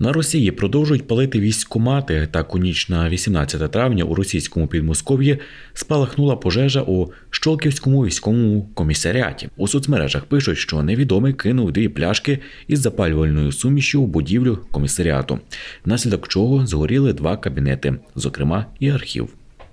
На Росії продовжують палити військкомати. Так у ніч на 18 травня у російському підмосков'ї спалахнула пожежа у Щолківському військовому комісаріаті. У соцмережах пишуть, що невідомий кинув дві пляшки із запалювальною сумішю у будівлю комісаріату, внаслідок чого згоріли два кабінети, зокрема і архів.